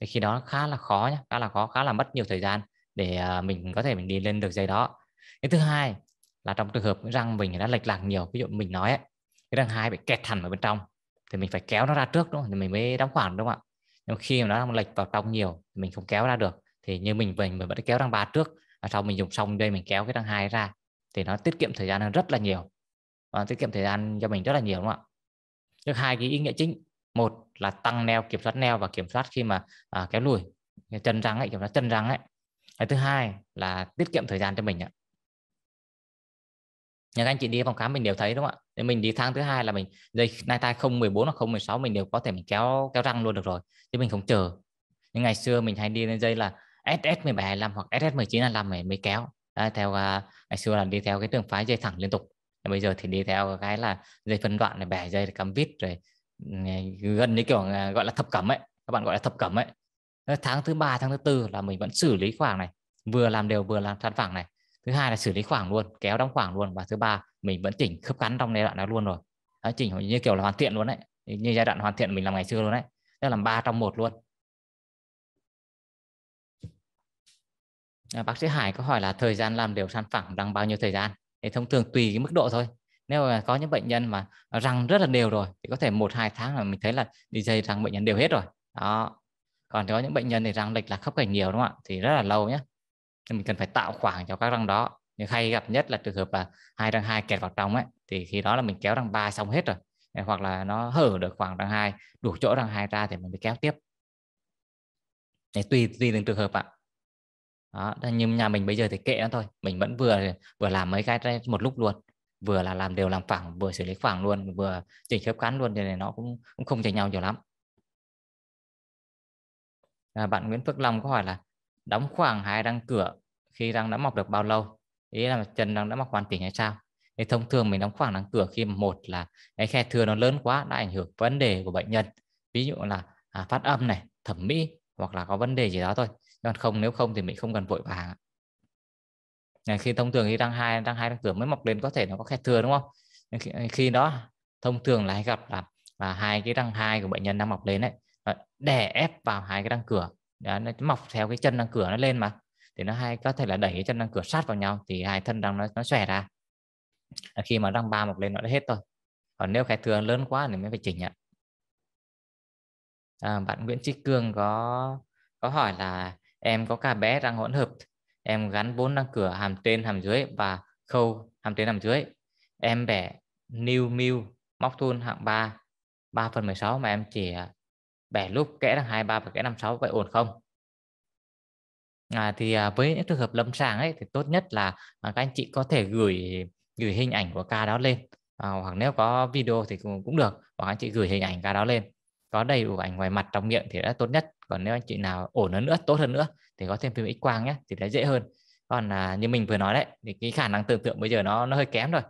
Speaker 2: thì khi đó khá là khó nhé khá là khó khá là mất nhiều thời gian để à, mình có thể mình đi lên được dây đó cái thứ hai là trong trường hợp răng mình đã lệch lạc nhiều ví dụ mình nói ấy, cái răng hai bị kẹt hẳn vào bên trong thì mình phải kéo nó ra trước đúng không? thì mình mới đóng khoảng đúng không ạ nhưng khi mà nó lệch vào trong nhiều thì mình không kéo ra được thì như mình mình mình vẫn kéo răng ba trước và sau mình dùng xong đây mình kéo cái răng hai ra thì nó tiết kiệm thời gian rất là nhiều và tiết kiệm thời gian cho mình rất là nhiều đúng không ạ Thứ hai cái ý nghĩa chính một là tăng neo kiểm soát neo và kiểm soát khi mà à, kéo lùi chân răng ấy kiểm soát chân răng ấy cái thứ hai là tiết kiệm thời gian cho mình ạ nhưng anh chị đi phòng khám mình đều thấy đúng không ạ nên mình đi tháng thứ hai là mình dây nay tai không 014 hoặc 016 mình đều có thể mình kéo kéo răng luôn được rồi chứ mình không chờ nhưng ngày xưa mình hay đi lên dây là SS 1725 hoặc SS 1925 mình mới kéo Đấy, theo à, ngày xưa là đi theo cái trường phái dây thẳng liên tục bây giờ thì đi theo cái là dây phân đoạn này bẻ dây cắm vít rồi ừ, gần như kiểu à, gọi là thập cẩm ấy các bạn gọi là thập cẩm ấy tháng thứ ba tháng thứ tư là mình vẫn xử lý khoảng này vừa làm đều vừa làm sát phẳng này thứ hai là xử lý khoảng luôn kéo đóng khoảng luôn và thứ ba mình vẫn chỉnh khớp cắn trong giai đoạn đó luôn rồi đó, chỉnh như kiểu là hoàn thiện luôn đấy như giai đoạn hoàn thiện mình làm ngày xưa luôn đấy tức làm ba trong một luôn à, bác sĩ Hải có hỏi là thời gian làm đều san phẳng đang bao nhiêu thời gian thì thông thường tùy cái mức độ thôi nếu mà có những bệnh nhân mà răng rất là đều rồi thì có thể một hai tháng là mình thấy là đi dây răng bệnh nhân đều hết rồi đó còn có những bệnh nhân thì răng lệch là khớp cảnh nhiều đúng không ạ thì rất là lâu nhé nên mình cần phải tạo khoảng cho các răng đó nhưng hay gặp nhất là trường hợp là hai răng hai kẹt vào trong ấy thì khi đó là mình kéo răng ba xong hết rồi hoặc là nó hở được khoảng răng hai đủ chỗ răng hai ra thì mình mới kéo tiếp để tùy tùy từng trường hợp ạ đó nhưng nhà mình bây giờ thì kệ nó thôi mình vẫn vừa vừa làm mấy cái một lúc luôn vừa là làm đều làm phẳng vừa xử lý phẳng luôn vừa chỉnh khớp cắn luôn thì nó cũng cũng không chênh nhau nhiều lắm à, bạn Nguyễn Phước Long có hỏi là đóng khoảng hai răng cửa khi răng đã mọc được bao lâu ý là chân răng đã mọc hoàn chỉnh hay sao thì thông thường mình đóng khoảng răng cửa khi một là cái khe thừa nó lớn quá đã ảnh hưởng vấn đề của bệnh nhân ví dụ là à, phát âm này thẩm mỹ hoặc là có vấn đề gì đó thôi còn không nếu không thì mình không cần vội vàng à, khi thông thường khi răng hai răng hai răng cửa mới mọc lên có thể nó có khe thừa đúng không khi, khi đó thông thường là hay gặp là, là hai cái răng hai của bệnh nhân đang mọc lên đấy à, đè ép vào hai cái răng cửa đó, nó mọc theo cái chân răng cửa nó lên mà thì nó hay có thể là đẩy cái chân răng cửa sát vào nhau thì hai thân răng nó nó xòe ra khi mà răng ba mọc lên nó đã hết rồi còn nếu khai thừa lớn quá thì mới phải chỉnh ạ à, bạn Nguyễn Trích Cương có có hỏi là em có cả bé răng hỗn hợp em gắn bốn răng cửa hàm trên hàm dưới và khâu hàm trên hàm dưới em bẻ new meal móc thun hạng 3 3 phần 16 mà em chỉ à, bẻ lúc kẽ đằng 23 và kẽ 56 vậy ổn không à, thì à, với những trường hợp lâm sàng ấy thì tốt nhất là à, các anh chị có thể gửi gửi hình ảnh của ca đó lên à, hoặc nếu có video thì cũng, cũng được hoặc anh chị gửi hình ảnh ca đó lên có đầy đủ ảnh ngoài mặt trong miệng thì đã tốt nhất còn nếu anh chị nào ổn hơn nữa tốt hơn nữa thì có thêm phim x quang nhé thì đã dễ hơn còn à, như mình vừa nói đấy thì cái khả năng tưởng tượng bây giờ nó nó hơi kém rồi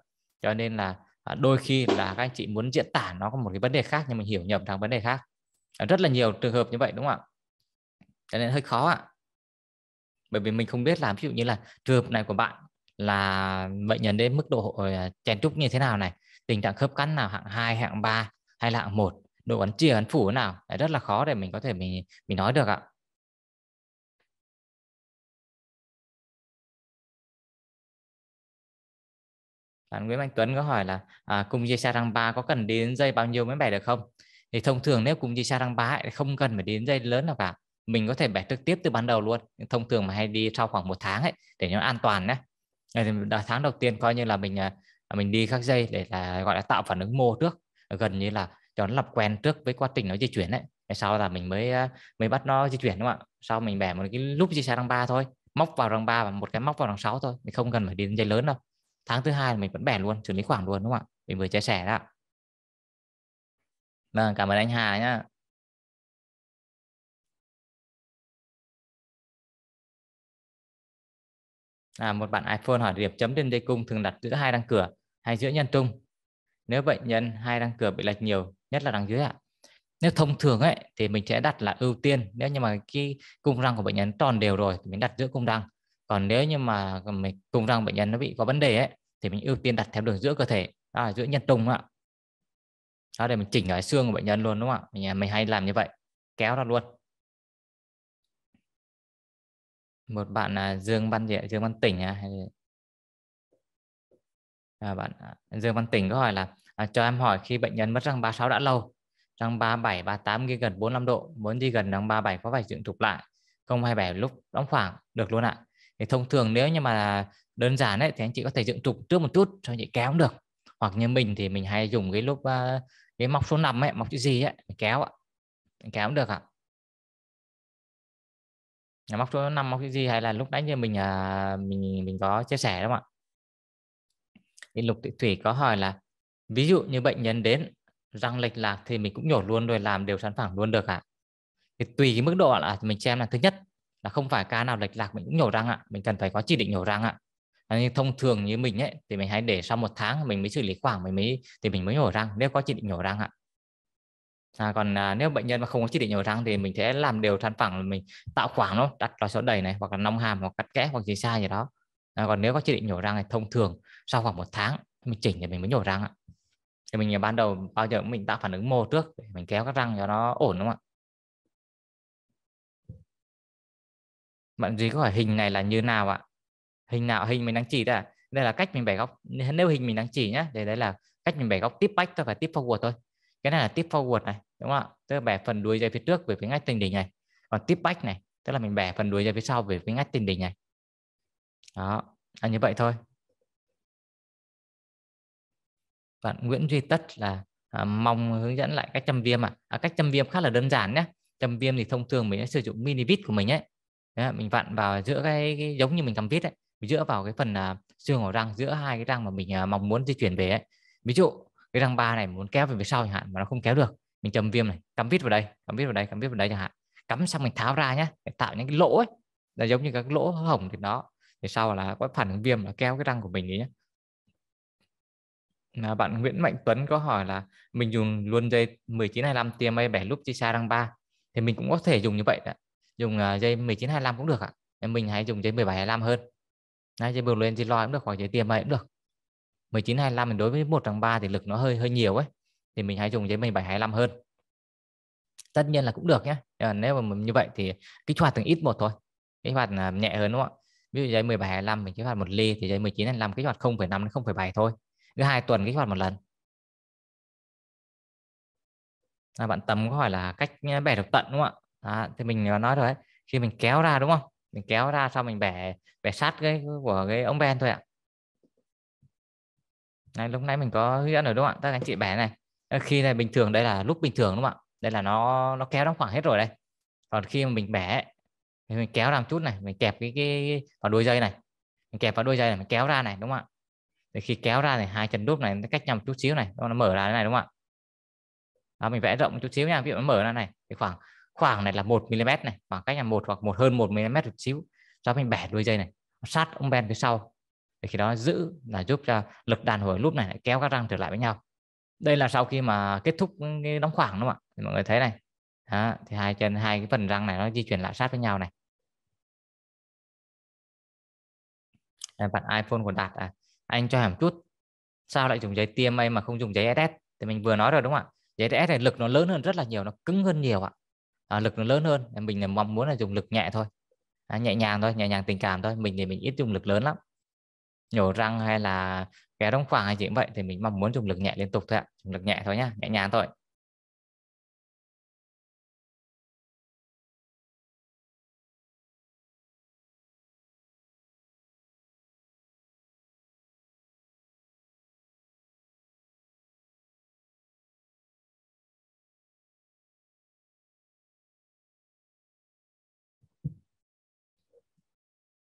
Speaker 2: cho nên là à, đôi khi là các anh chị muốn diễn tả nó có một cái vấn đề khác nhưng mình hiểu nhầm thằng vấn đề khác À, rất là nhiều trường hợp như vậy đúng không ạ cho nên hơi khó ạ bởi vì mình không biết làm ví dụ như là trường hợp này của bạn là bệnh nhân đến mức độ ờ, chèn trúc như thế nào này tình trạng khớp cắn nào hạng 2, hạng 3 hay là hạng 1
Speaker 1: độ ấn chia ấn phủ nào Đấy, rất là khó để mình có thể mình mình nói được ạ Bạn Nguyễn Anh Tuấn có hỏi là à, cùng chia sẻ rằng bà có cần đến dây bao nhiêu mới bẻ được không?
Speaker 2: thì thông thường nếu cùng chia xa thăng bá thì không cần phải đến dây lớn nào cả mình có thể bẻ trực tiếp từ ban đầu luôn thông thường mà hay đi sau khoảng một tháng ấy để nó an toàn nhé tháng đầu tiên coi như là mình à, à, mình đi các dây để là gọi là tạo phản ứng mô trước ờ, gần như là cho nó lập quen trước với quá trình nó di chuyển đấy sau là mình mới à, mới bắt nó di chuyển đúng không ạ sau mình bẻ một cái lúc di xa răng ba thôi móc vào răng ba và một cái móc vào răng sáu thôi mình không cần phải đi dây lớn đâu tháng thứ
Speaker 1: hai mình vẫn bẻ luôn xử lý khoảng luôn đúng không ạ mình vừa chia sẻ đó vâng cảm ơn anh Hà nhé À, một bạn iPhone hỏi điểm chấm trên dây cung thường đặt
Speaker 2: giữa hai răng cửa hay giữa nhân trung. Nếu bệnh nhân hai răng cửa bị lệch nhiều, nhất là răng dưới ạ. Nếu thông thường ấy thì mình sẽ đặt là ưu tiên. Nếu như mà cái cung răng của bệnh nhân tròn đều rồi thì mình đặt giữa cung răng. Còn nếu như mà mình cung răng bệnh nhân nó bị có vấn đề ấy thì mình ưu tiên đặt theo đường giữa cơ thể, à, giữa nhân trung ạ đó để mình chỉnh cái xương của bệnh
Speaker 3: nhân luôn đúng không ạ à, mình, hay làm như vậy kéo ra luôn một bạn là Dương Văn gì Dương Văn Tỉnh à? Hay...
Speaker 2: à bạn à, Dương Văn Tỉnh có hỏi là à, cho em hỏi khi bệnh nhân mất răng 36 đã lâu răng 37 38 ghi gần 45 độ muốn đi gần răng 37 có phải dựng trục lại không 27 lúc đóng khoảng được luôn ạ à. thì thông thường nếu như mà đơn giản đấy thì anh chị có thể dựng trục trước một chút cho chị kéo được hoặc như mình thì mình hay dùng cái lúc ờ, cái móc số 5 ấy móc chữ gì
Speaker 3: ấy mình kéo ạ mình kéo cũng được ạ à? móc số 5 móc chữ gì hay là lúc đánh như mình ờ, mình mình có chia sẻ đúng không ạ
Speaker 2: thì lục thị thủy có hỏi là ví dụ như bệnh nhân đến răng lệch lạc thì mình cũng nhổ luôn rồi làm đều sản phẳng luôn được ạ à? thì tùy cái mức độ là mình xem là thứ nhất là không phải ca nào lệch lạc mình cũng nhổ răng ạ à. mình cần phải có chỉ định nhổ răng ạ à như thông thường như mình ấy thì mình hãy để sau một tháng mình mới xử lý khoảng mình mới thì mình mới nhổ răng nếu có chỉ định nhổ răng ạ à, còn à, nếu bệnh nhân mà không có chỉ định nhổ răng thì mình sẽ làm đều san phẳng mình tạo khoảng nó đặt vào số đầy này hoặc là nong hàm hoặc cắt kẽ hoặc gì sai gì đó à, còn nếu có chỉ định nhổ răng thì thông thường sau khoảng một tháng mình chỉnh thì mình mới nhổ răng ạ thì mình à, ban đầu bao giờ mình tạo phản ứng mô trước để
Speaker 3: mình kéo các răng cho nó ổn đúng không ạ bạn gì có hỏi hình này là như nào ạ hình nào hình mình đang chỉ đây à? đây là cách mình bẻ góc
Speaker 2: nếu hình mình đang chỉ nhá thì đấy là cách mình bẻ góc tiếp back thôi phải tiếp forward thôi cái này là tiếp forward này đúng không ạ tức là bẻ phần đuôi dây phía trước về phía ngách tiền đỉnh này còn tiếp back này tức là mình bẻ phần đuôi dây
Speaker 3: phía sau về phía ngách tiền đỉnh này đó là như vậy thôi bạn Nguyễn Duy Tất là à, mong hướng dẫn lại cách châm
Speaker 2: viêm ạ à. à, cách châm viêm khá là đơn giản nhé châm viêm thì thông thường mình sẽ sử dụng mini vít của mình ấy mình vặn vào giữa cái, cái giống như mình cầm vít ấy dựa vào cái phần à, xương hở răng giữa hai cái răng mà mình à, mong muốn di chuyển về ấy. ví dụ cái răng ba này muốn kéo về phía sau chẳng hạn mà nó không kéo được mình châm viêm này cắm vít vào đây cắm vít vào đây cắm vít vào đây chẳng hạn cắm xong mình tháo ra nhé để tạo những cái lỗ ấy là giống như các lỗ hổng thì nó thì sau là có phản ứng viêm là kéo cái răng của mình ấy nhé bạn Nguyễn Mạnh Tuấn có hỏi là mình dùng luôn dây 1925 tiêm may bẻ lúc chi xa răng 3 thì mình cũng có thể dùng như vậy đó. dùng à, dây 1925 cũng được ạ à. mình hãy dùng dây 1725 hơn ngay trên bường lên thì lo cũng được hoặc trái tiêm này cũng được 1925 mình đối với 1 thằng 3 thì lực nó hơi hơi nhiều ấy thì mình hãy dùng giấy 17 25 hơn tất nhiên là cũng được nhé nếu mà như vậy thì kích hoạt từng ít một thôi kích hoạt à, nhẹ hơn đúng không ạ ví dụ giấy 17 25 mình kích hoạt một ly thì giấy 19 25 kích hoạt 0,5 đến 0,7 thôi cứ hai tuần kích hoạt một lần à, bạn tầm có hỏi là cách à, bẻ độc tận đúng không ạ à, thì mình à, nói rồi ấy. khi mình kéo ra đúng không mình kéo ra sau mình bẻ bẻ sát cái của cái ống ben thôi ạ này, lúc nãy mình có hướng dẫn rồi đúng không ạ các anh chị bẻ này khi này bình thường đây là lúc bình thường đúng không ạ đây là nó nó kéo đóng khoảng hết rồi đây còn khi mà mình bẻ thì mình kéo làm chút này mình kẹp cái cái vào đuôi dây này mình kẹp vào đuôi dây này mình kéo ra này đúng không ạ thì khi kéo ra này hai chân đúc này nó cách nhau một chút xíu này nó mở ra thế này đúng không ạ đó, mình vẽ rộng một chút xíu nha ví dụ nó mở ra này thì khoảng khoảng này là 1 mm này khoảng cách là một hoặc một hơn 1 mm một xíu sau mình bẻ đuôi dây này sát ông ben phía sau để khi đó giữ là giúp cho lực đàn hồi lúc này lại kéo các răng trở lại với nhau đây là sau khi mà kết thúc cái đóng khoảng đúng không ạ mọi người thấy này đó, thì hai chân hai cái phần răng này nó di chuyển lại sát với nhau này bạn iPhone của Đạt à anh cho hàm chút sao lại dùng giấy TMA mà không dùng giấy SS thì mình vừa nói rồi đúng không ạ giấy SS này lực nó lớn hơn rất là nhiều nó cứng hơn nhiều ạ à, lực nó lớn hơn mình là mong muốn là dùng lực nhẹ thôi à, nhẹ nhàng thôi nhẹ nhàng tình cảm thôi mình thì mình ít dùng lực lớn lắm nhổ răng hay là
Speaker 1: kéo đóng khoảng hay gì cũng vậy thì mình mong muốn dùng lực nhẹ liên tục thôi ạ dùng lực nhẹ thôi nhá nhẹ nhàng thôi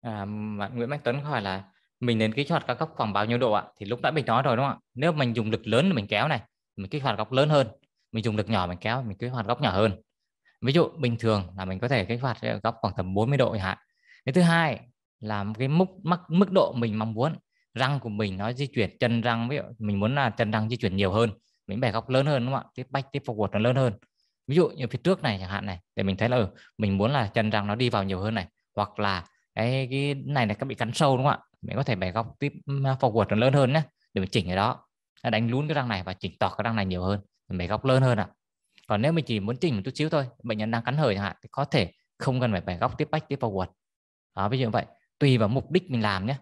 Speaker 1: à, bạn Nguyễn Mạnh Tuấn hỏi là mình nên kích hoạt các góc khoảng bao nhiêu độ ạ
Speaker 2: thì lúc đã mình nói rồi đúng không ạ nếu mình dùng lực lớn thì mình kéo này mình kích hoạt góc lớn hơn mình dùng lực nhỏ mình kéo mình kích hoạt góc nhỏ hơn ví dụ bình thường là mình có thể kích hoạt góc khoảng tầm 40 độ chẳng hạn cái thứ hai là cái mức mức mức độ mình mong muốn răng của mình nó di chuyển chân răng ví dụ mình muốn là chân răng di chuyển nhiều hơn mình bẻ góc lớn hơn đúng không ạ tiếp bách tiếp phục forward nó lớn hơn ví dụ như phía trước này chẳng hạn này để mình thấy là ừ, mình muốn là chân răng nó đi vào nhiều hơn này hoặc là cái, cái này là các bị cắn sâu đúng không ạ mình có thể bẻ góc tiếp forward nó lớn hơn nhé để mình chỉnh cái đó đánh lún cái răng này và chỉnh tọt cái răng này nhiều hơn bẻ góc lớn hơn ạ còn nếu mình chỉ muốn chỉnh một chút xíu thôi bệnh nhân đang cắn hở chẳng hạn thì có thể không cần phải bẻ góc tiếp bách tiếp forward đó, ví dụ như vậy tùy vào mục đích mình làm nhé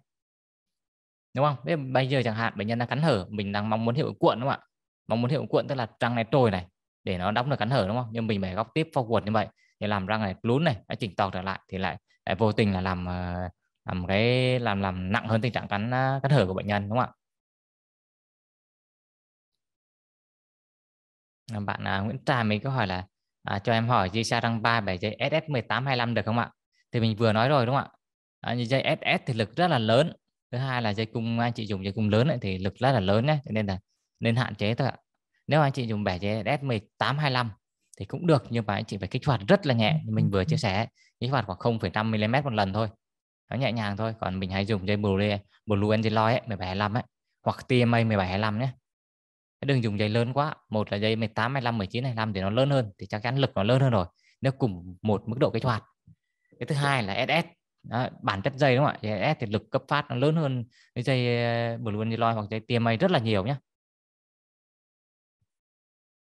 Speaker 2: đúng không bây giờ chẳng hạn bệnh nhân đang cắn hở mình đang mong muốn hiệu ứng cuộn đúng không ạ mong muốn hiệu ứng cuộn tức là răng này trồi này để nó đóng được cắn hở đúng không nhưng mình bẻ góc tiếp forward như vậy để làm răng này lún này chỉnh tọt trở lại thì lại để vô
Speaker 3: tình là làm ờ, làm cái làm làm nặng hơn tình trạng cắn ờ, cắn thở của bệnh nhân đúng không ạ à, bạn à, Nguyễn Trà mình có hỏi là à, cho em hỏi dây xa răng 3 bảy dây SS 1825 được không ạ thì mình vừa
Speaker 2: nói rồi đúng không ạ à, như dây SS thì lực rất là lớn thứ hai là dây cung anh chị dùng dây cung lớn ấy, thì lực rất là lớn nhé nên là nên hạn chế thôi ạ nếu anh chị dùng bẻ dây SS 1825 thì cũng được nhưng mà anh chị phải kích hoạt rất là nhẹ như mình vừa chia sẻ kích hoạt khoảng 0,5 mm một lần thôi nó nhẹ nhàng thôi còn mình hay dùng dây blue blue angeloid ấy 1725 ấy hoặc TMA 1725 nhé đừng dùng dây lớn quá một là dây 18 25 19 25 thì nó lớn hơn thì chắc chắn lực nó lớn hơn rồi nếu cùng một mức độ kích hoạt cái thứ hai là SS
Speaker 3: đó, bản chất dây đúng không ạ SS thì lực cấp phát nó lớn hơn cái dây ờ, blue angeloid hoặc dây TMA rất là nhiều nhé